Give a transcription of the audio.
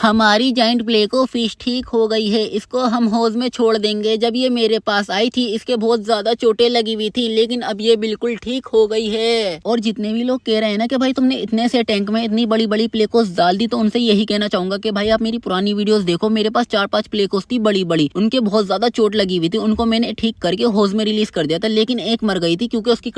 हमारी joint प्लेको fish ठीक हो गई है इसको हम हौज में छोड़ देंगे जब ये मेरे पास आई थी इसके बहुत ज्यादा चोटें लगी हुई थी लेकिन अब ये बिल्कुल ठीक हो गई है और जितने भी लोग कह रहे हैं ना कि भाई तुमने इतने से टैंक में इतनी बड़ी बड़ी प्लेकोस डाल दी तो उनसे यही कहना चाहूंगा की भाई आप मेरी पुरानी वीडियो देखो मेरे पास चार पांच प्लेकोस थी बड़ी बड़ी उनके बहुत ज्यादा चोट लगी हुई थी उनको मैंने ठीक करके हौज में रिलीज कर दिया था लेकिन एक मर गई थी क्योंकि उसकी